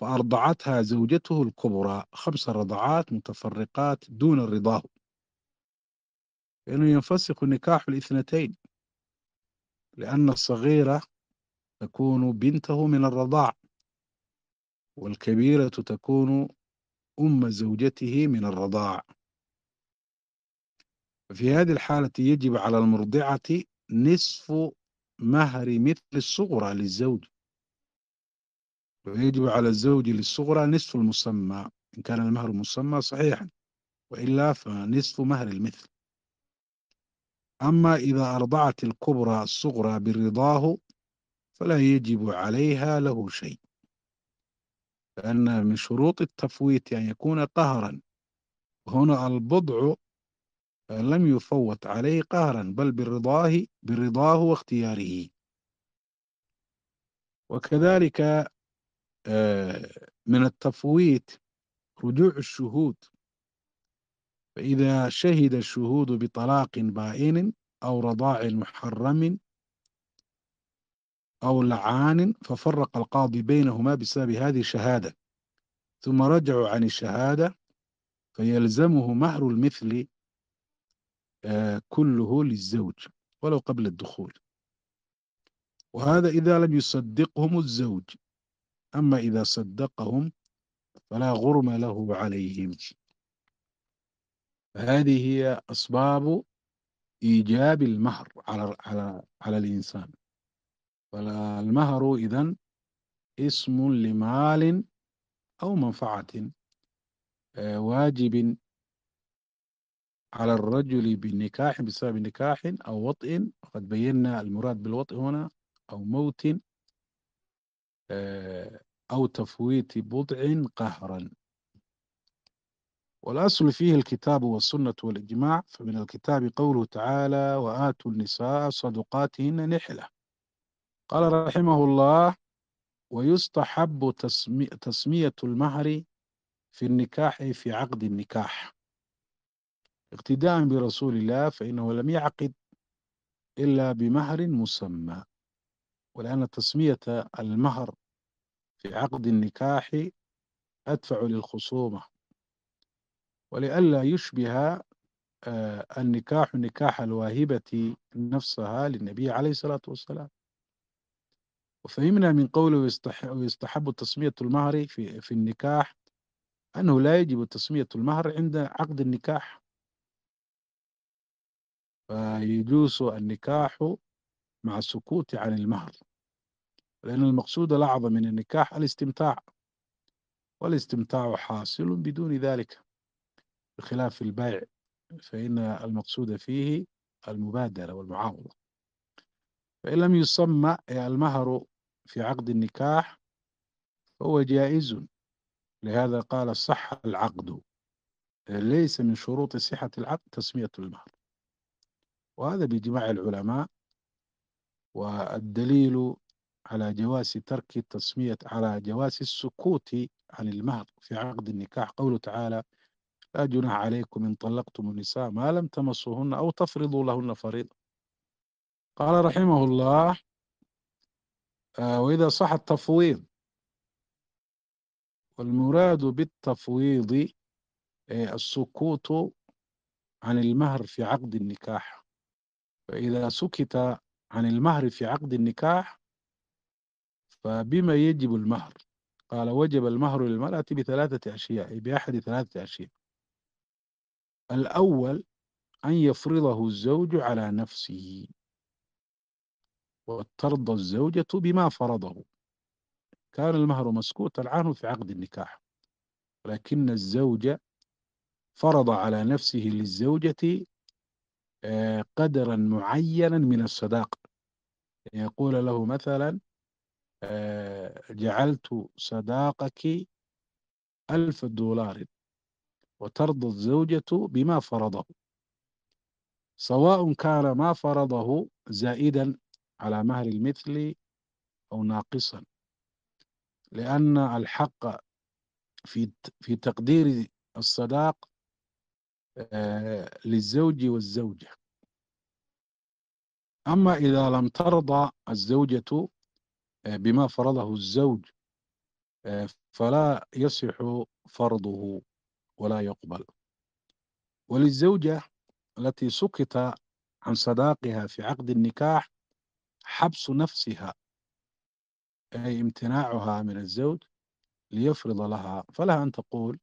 فأرضعتها زوجته الكبرى خمس رضعات متفرقات دون رضاه فإنه ينفسخ النكاح الاثنتين لأن الصغيرة تكون بنته من الرضاع والكبيرة تكون أم زوجته من الرضاع في هذه الحالة يجب على المرضعة نصف مهر مثل الصغرى للزوج ويجب على الزوج للصغرى نصف المسمى إن كان المهر مسمى صحيحا وإلا فنصف مهر المثل أما إذا أرضعت الكبرى الصغرى برضاه فلا يجب عليها له شيء لأن من شروط التفويت أن يكون قهرا هنا البضع لم يفوت عليه قهرا بل برضاه برضاه واختياره وكذلك آه، من التفويت رجوع الشهود فإذا شهد الشهود بطلاق بائن أو رضاع محرم أو لعان ففرق القاضي بينهما بسبب هذه الشهادة ثم رجعوا عن الشهادة فيلزمه مهر المثل آه، كله للزوج ولو قبل الدخول وهذا إذا لم يصدقهم الزوج أما إذا صدقهم فلا غرم له عليهم هذه هي أسباب إيجاب المهر على على على الإنسان فالمهر إذا اسم لمال أو منفعة آه، واجب على الرجل بنكاح بسبب نكاح أو وطئ وقد بينا المراد بالوطئ هنا أو موت آه، أو تفويت بضع قهرا والأصل فيه الكتاب والسنة والإجماع فمن الكتاب قوله تعالى وآتوا النساء صدقاتهن نحلة قال رحمه الله ويستحب تسمي تسمية المهر في النكاح في عقد النكاح اقتداء برسول الله فإنه لم يعقد إلا بمهر مسمى ولأن تسمية المهر في عقد النكاح أدفع للخصومة ولئلا يشبه آه، النكاح نكاح الواهبة نفسها للنبي عليه الصلاة والسلام وفهمنا من قوله يستحب تسمية المهر في, في النكاح أنه لا يجب تسمية المهر عند عقد النكاح فيجوز النكاح مع السكوت عن المهر لأن المقصود الأعظم من النكاح الاستمتاع والاستمتاع حاصل بدون ذلك بخلاف البيع فإن المقصود فيه المبادرة والمعاوضة فإن لم يسمى المهر في عقد النكاح فهو جائز لهذا قال صح العقد ليس من شروط صحة العقد تسمية المهر وهذا بجماع العلماء والدليل على جواز ترك التسمية على جواز السكوت عن المهر في عقد النكاح قوله تعالى لا جناح عليكم إن طلقتم النساء ما لم تمسوهن أو تفرضوا لهن فريضة قال رحمه الله آه، وإذا صح التفويض والمراد بالتفويض آه، السكوت عن المهر في عقد النكاح فإذا سكت عن المهر في عقد النكاح فبما يجب المهر قال وجب المهر للمرأة بثلاثة أشياء بأحد ثلاثة أشياء الأول أن يفرضه الزوج على نفسه وترضى الزوجة بما فرضه كان المهر مسكوتا عنه في عقد النكاح ولكن الزوج فرض على نفسه للزوجة آه، قدرا معينا من الصداقة يعني يقول له مثلا آه، جعلت صداقك ألف دولار وترضى الزوجة بما فرضه سواء كان ما فرضه زائدا على مهر المثل أو ناقصا لأن الحق في في تقدير الصداق آه، للزوج والزوجة أما إذا لم ترضى الزوجة آه، بما فرضه الزوج آه، فلا يصح فرضه ولا يقبل وللزوجة التي سكت عن صداقها في عقد النكاح حبس نفسها أي امتناعها من الزوج ليفرض لها فلها أن تقول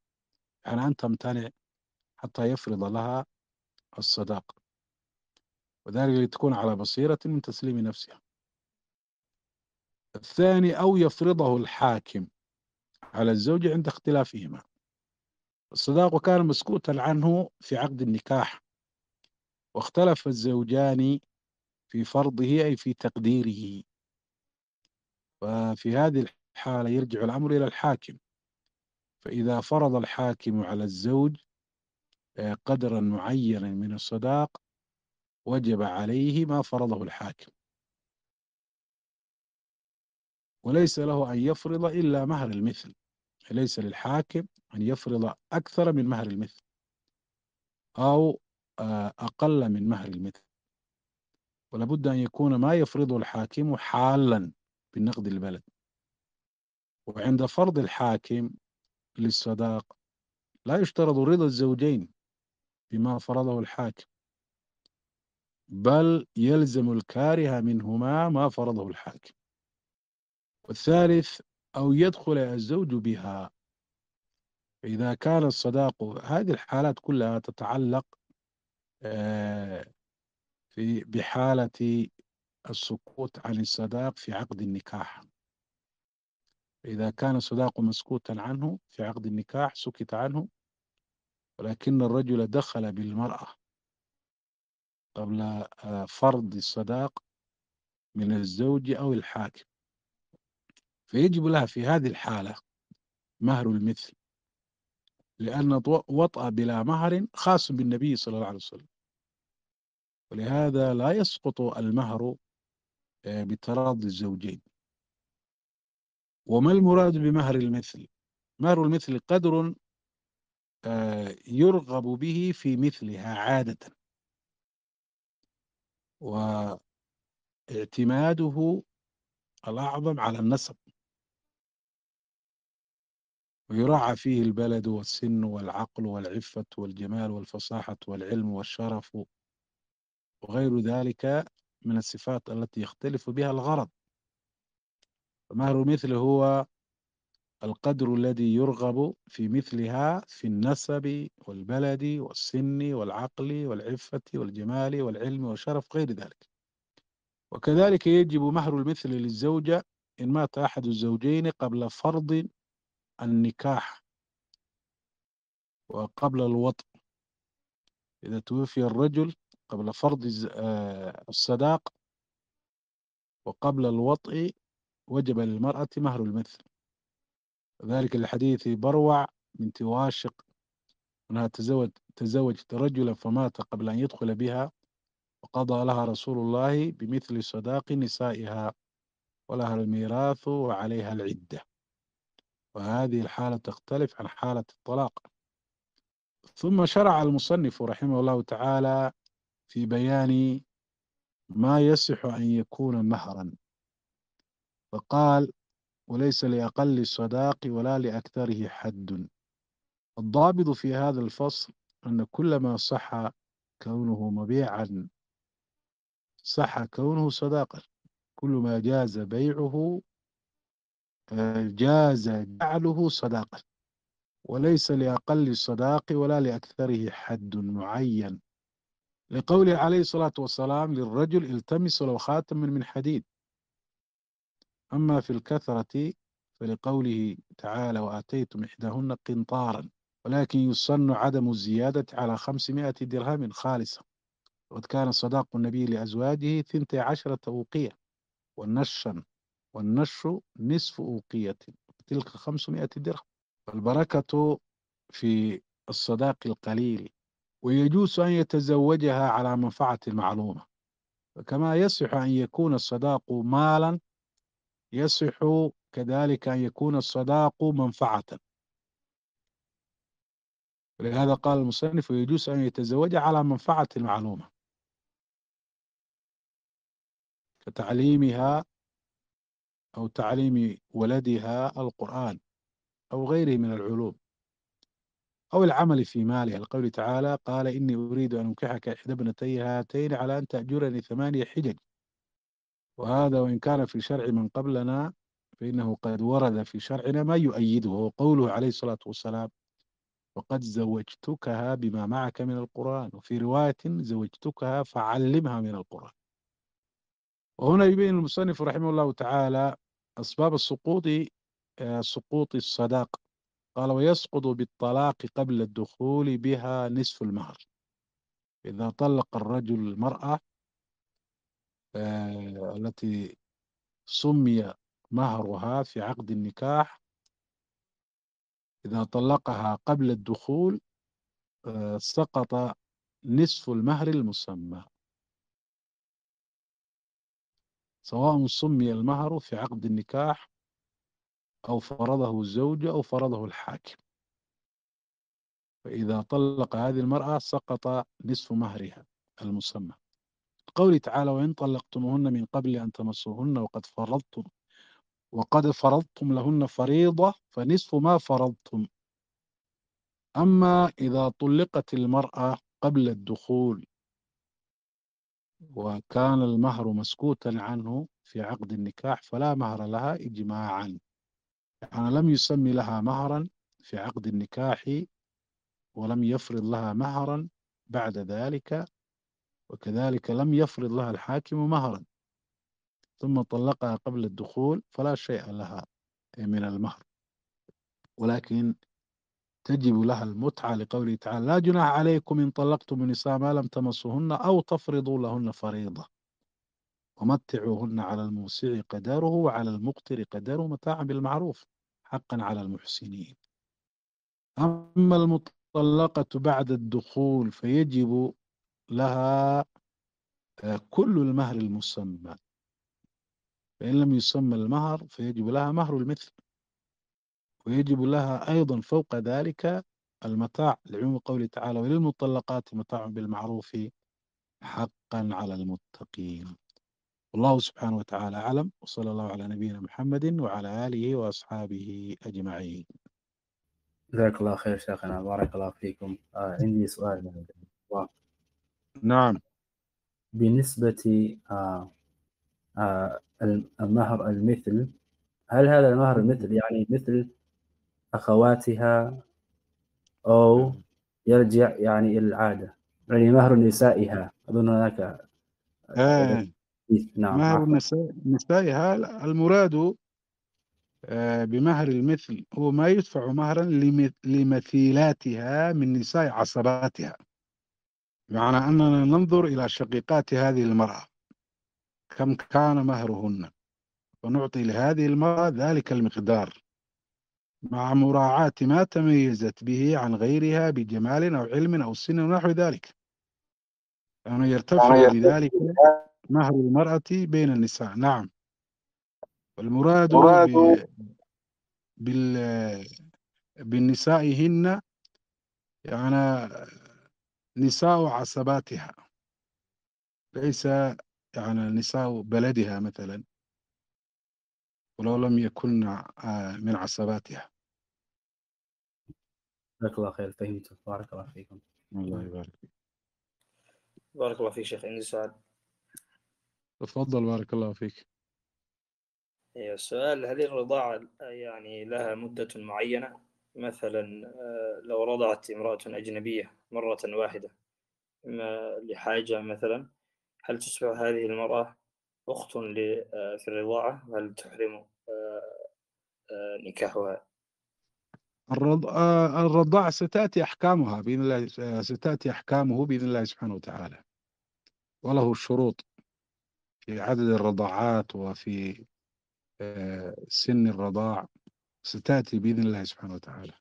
أنا يعني أن تمتنع حتى يفرض لها الصداق وذلك لتكون على بصيرة من تسليم نفسها الثاني أو يفرضه الحاكم على الزوج عند اختلافهما الصداق كان مسكوتا عنه في عقد النكاح واختلف الزوجان في فرضه أي في تقديره ففي هذه الحالة يرجع الأمر إلى الحاكم فإذا فرض الحاكم على الزوج آه، قدرا معينا من الصداق وجب عليه ما فرضه الحاكم وليس له أن يفرض إلا مهر المثل ليس للحاكم أن يفرض أكثر من مهر المثل أو آه، أقل من مهر المثل ولابد أن يكون ما يفرضه الحاكم حالا بالنقد البلد وعند فرض الحاكم للصداق لا يشترط رضا الزوجين بما فرضه الحاكم بل يلزم الكاره منهما ما فرضه الحاكم والثالث أو يدخل الزوج بها إذا كان الصداق هذه الحالات كلها تتعلق آه، في بحالة السقوط عن الصداق في عقد النكاح إذا كان الصداق مسكوتا عنه في عقد النكاح سكت عنه ولكن الرجل دخل بالمرأة قبل آه، فرض الصداق من الزوج أو الحاكم فيجب لها في هذه الحالة مهر المثل لأن وطأ بلا مهر خاص بالنبي صلى الله عليه وسلم ولهذا لا يسقط المهر آه، بتراضي الزوجين وما المراد بمهر المثل مهر المثل قدر آه، يرغب به في مثلها عادة واعتماده الأعظم على النسب ويراعى فيه البلد والسن والعقل والعفة والجمال والفصاحة والعلم والشرف وغير ذلك من الصفات التي يختلف بها الغرض فمهر مثل هو القدر الذي يرغب في مثلها في النسب والبلد والسن والعقل والعفة والجمال والعلم والشرف غير ذلك وكذلك يجب مهر المثل للزوجة إن مات أحد الزوجين قبل فرض النكاح وقبل الوطء إذا توفي الرجل قبل فرض آه، الصداق وقبل الوطء وجب للمرأة مهر المثل ذلك الحديث بروع بنت واشق أنها تزوج تزوجت رجلا فمات قبل أن يدخل بها وقضى لها رسول الله بمثل صداق نسائها ولها الميراث وعليها العدة وهذه الحالة تختلف عن حالة الطلاق ثم شرع المصنف رحمه الله تعالى في بيان ما يصح أن يكون مهرا فقال وليس لأقل الصداق ولا لأكثره حد الضابط في هذا الفصل أن كل ما صح كونه مبيعا صح كونه صداقا كل ما جاز بيعه آه، جاز جعله صداقا وليس لأقل الصداق ولا لأكثره حد معين لقوله عليه الصلاة والسلام للرجل التمس لو خاتما من حديد أما في الكثرة فلقوله تعالى وآتيتم إحداهن قنطارا ولكن يصن عدم الزيادة على خمسمائة درهم خالصة وقد كان صداق النبي لأزواجه ثنتي عشرة أوقية والنشا والنش نصف أوقية تلك خمسمائة درهم فالبركة في الصداق القليل ويجوز أن يتزوجها على منفعة المعلومة فكما يصح أن يكون الصداق مالا يصح كذلك أن يكون الصداق منفعة ولهذا قال المصنف ويجوز أن يتزوج على منفعة المعلومة كتعليمها أو تعليم ولدها القرآن أو غيره من العلوم أو العمل في ماله لقول تعالى قال إني أريد أن أنكحك إحدى ابنتي هاتين على أن تأجرني ثمانية حجج وهذا وإن كان في شرع من قبلنا فإنه قد ورد في شرعنا ما يؤيده وقوله عليه الصلاة والسلام وقد زوجتكها بما معك من القرآن وفي رواية زوجتكها فعلمها من القرآن وهنا يبين المصنف رحمه الله تعالى أسباب السقوط آه، سقوط الصداقة قال ويسقط بالطلاق قبل الدخول بها نصف المهر إذا طلق الرجل المرأة آه التي سمي مهرها في عقد النكاح إذا طلقها قبل الدخول آه سقط نصف المهر المسمى سواء سمي المهر في عقد النكاح أو فرضه الزوج أو فرضه الحاكم فإذا طلق هذه المرأة سقط نصف مهرها المسمى قوله تعالى وإن طلقتموهن من قبل أن تمسوهن وقد فرضتم وقد فرضتم لهن فريضة فنصف ما فرضتم أما إذا طلقت المرأة قبل الدخول وكان المهر مسكوتا عنه في عقد النكاح فلا مهر لها إجماعا يعني لم يسمي لها مهرا في عقد النكاح ولم يفرض لها مهرا بعد ذلك وكذلك لم يفرض لها الحاكم مهرا ثم طلقها قبل الدخول فلا شيء لها من المهر ولكن تجب لها المتعة لقوله تعالى لا جناح عليكم إن طلقتم النساء ما لم تمسوهن أو تفرضوا لهن فريضة ومتعوهن على الموسع قدره وعلى المقتر قدره متاعا بالمعروف حقا على المحسنين أما المطلقة بعد الدخول فيجب لها آه، كل المهر المسمى فإن لم يسمى المهر فيجب لها مهر المثل ويجب لها أيضا فوق ذلك المتاع لعموم قوله تعالى وللمطلقات متاع بالمعروف حقا على المتقين والله سبحانه وتعالى أعلم وصلى الله على نبينا محمد وعلى آله وأصحابه أجمعين جزاك الله خير شيخنا بارك الله فيكم آه عندي سؤال من نعم بالنسبة آه آه المهر المثل هل هذا المهر مثل يعني مثل أخواتها أو يرجع يعني إلى العادة يعني مهر نسائها أظن هناك آه. نعم مهر عفوا المراد آه، بمهر المثل هو ما يدفع مهرا لمثيلاتها من نساء عصباتها بمعنى أننا ننظر إلى شقيقات هذه المرأة كم كان مهرهن ونعطي لهذه المرأة ذلك المقدار مع مراعاة ما تميزت به عن غيرها بجمال أو علم أو سن ونحو ذلك أنا يرتفع بذلك مهر المرأة بين النساء نعم المراد ب... بال بالنسائهن يعني نساء عصباتها ليس يعني نساء بلدها مثلا ولو لم يكن من عصباتها جزاك الله خير فهمت بارك الله فيكم الله يبارك فيك بارك الله فيك شيخ عندي سؤال تفضل بارك الله فيك أيوة، السؤال هل الرضاعة يعني لها مدة معينة مثلا آه، لو رضعت امرأة أجنبية مرة واحدة لحاجة مثلا هل تصبح هذه المرأة أخت آه، في الرضاعة هل تحرم آه، نكاحها الرضاعة ستأتي أحكامها بإذن الله ستأتي أحكامه بإذن الله سبحانه وتعالى وله الشروط في عدد الرضاعات وفي آه، سن الرضاع ستأتي بإذن الله سبحانه وتعالى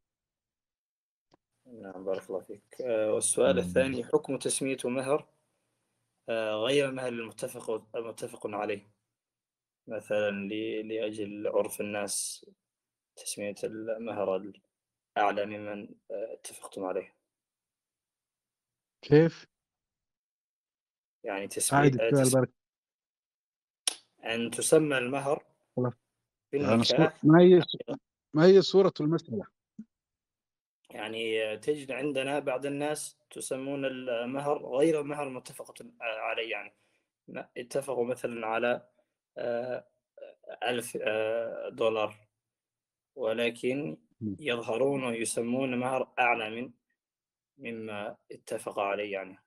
نعم بارك الله فيك آه، والسؤال نعم. الثاني حكم تسمية مهر آه، غير مهر المتفق متفق عليه مثلا لأجل عرف الناس تسمية المهر الأعلى ممن اتفقتم عليه كيف؟ يعني تسمية أن تسمى المهر في النكاح ما هي ما هي صورة المسألة يعني تجد عندنا بعض الناس تسمون المهر غير مهر متفق عليه يعني اتفقوا مثلا على آه، ألف آه، دولار ولكن يظهرون ويسمون مهر أعلى من مما اتفق عليه يعني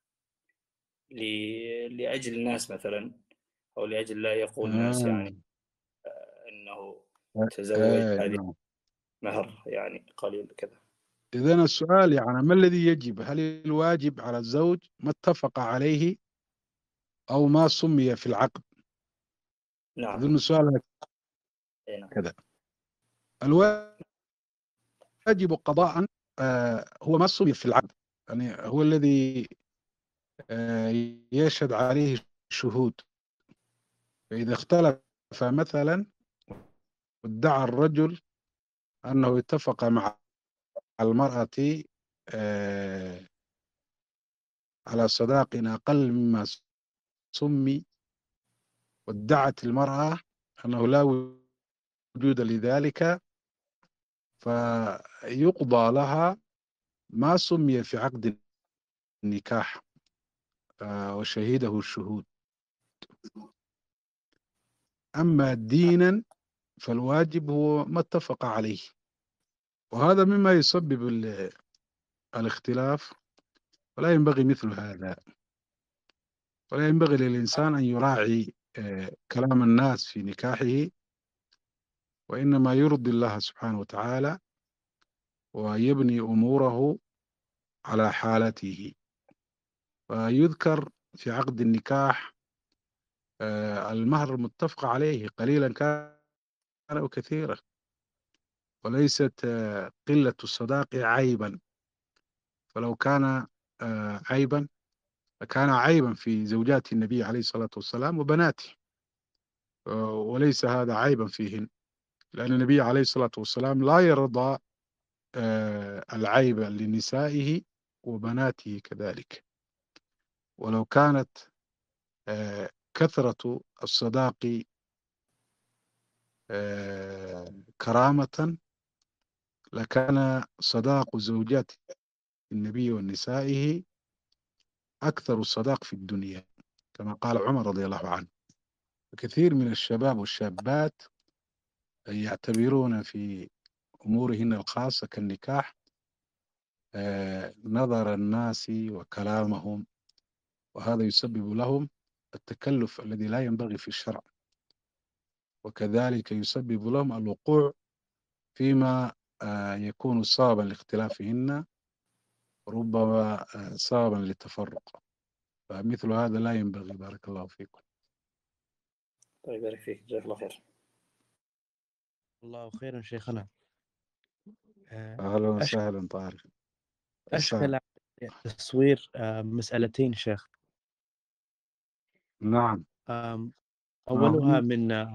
لأجل الناس مثلا او لاجل لا يقول الناس آه. يعني آه، انه آه، تزوج هذه نعم. مهر يعني قليل كذا إذا السؤال يعني ما الذي يجب؟ هل الواجب على الزوج ما اتفق عليه أو ما سمي في العقد؟ نعم أظن السؤال إيه، نعم. كذا الواجب قضاء هو ما سمي في العقد يعني هو الذي يشهد عليه الشهود فإذا اختلف مثلا وادعى الرجل أنه اتفق مع المرأة آه، على صداق أقل مما سمي وادعت المرأة أنه لا وجود لذلك فيقضى لها ما سمي في عقد النكاح آه، وشهده الشهود أما دينا فالواجب هو ما اتفق عليه وهذا مما يسبب الاختلاف ولا ينبغي مثل هذا ولا ينبغي للإنسان أن يراعي آه، كلام الناس في نكاحه وإنما يرضي الله سبحانه وتعالى ويبني أموره على حالته ويذكر في عقد النكاح آه، المهر المتفق عليه قليلا كان أو كثيرا وليست آه، قلة الصداق عيبا فلو كان آه، عيبا لكان عيبا في زوجات النبي عليه الصلاة والسلام وبناته وليس هذا عيبا فيهن لأن النبي عليه الصلاة والسلام لا يرضى العيب لنسائه وبناته كذلك ولو كانت كثرة الصداق آه، كرامة لكان صداق زوجات النبي ونسائه أكثر الصداق في الدنيا كما قال عمر رضي الله عنه كثير من الشباب والشابات يعتبرون في أمورهن الخاصة كالنكاح آه، نظر الناس وكلامهم وهذا يسبب لهم التكلف الذي لا ينبغي في الشرع وكذلك يسبب لهم الوقوع فيما آه، يكون صعبا لاختلافهن ربما آه، صعبا للتفرق فمثل هذا لا ينبغي بارك الله فيكم الله يبارك فيك جزاك الله خير الله خيرا شيخنا آه، اهلا وسهلا طارق اشكل تصوير مسألتين شيخ نعم. نعم أولها من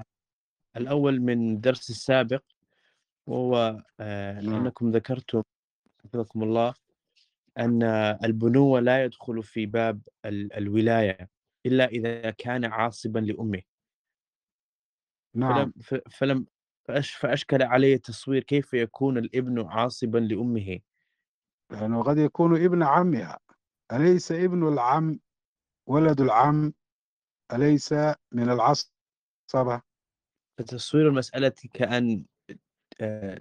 الأول من درس السابق وهو آه، نعم. أنكم ذكرتم حفظكم الله أن البنوة لا يدخل في باب الولاية إلا إذا كان عاصبا لأمه نعم فلم, فلم فأشكل علي تصوير كيف يكون الابن عاصبا لأمه لأنه يعني قد يكون ابن عمها أليس ابن العم ولد العم أليس من العصبة فتصوير المسألة كأن آه،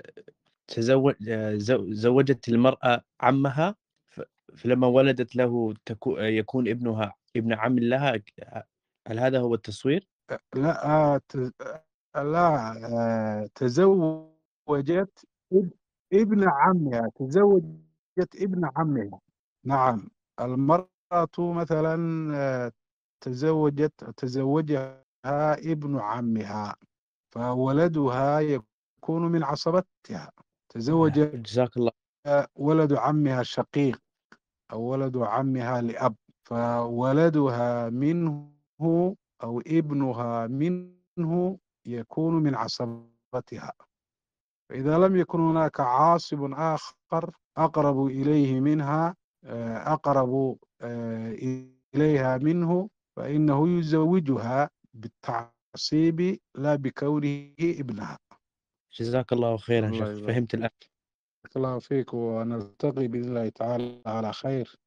تزوج آه، زوجت المرأة عمها فلما ولدت له يكون ابنها ابن عم لها هل هذا هو التصوير؟ لا آه، لا تزوجت ابن عمها تزوجت ابن عمها نعم المرأة مثلا تزوجت تزوجها ابن عمها فولدها يكون من عصبتها تزوج جزاك الله ولد عمها شقيق أو ولد عمها لأب فولدها منه أو ابنها منه يكون من عصبتها فإذا لم يكن هناك عاصب آخر أقرب إليه منها آه، أقرب آه، إليها منه فإنه يزوجها بالتعصيب لا بكونه ابنها جزاك الله خيرا شيخ فهمت الأكل الله فيك ونلتقي بإذن الله تعالى على خير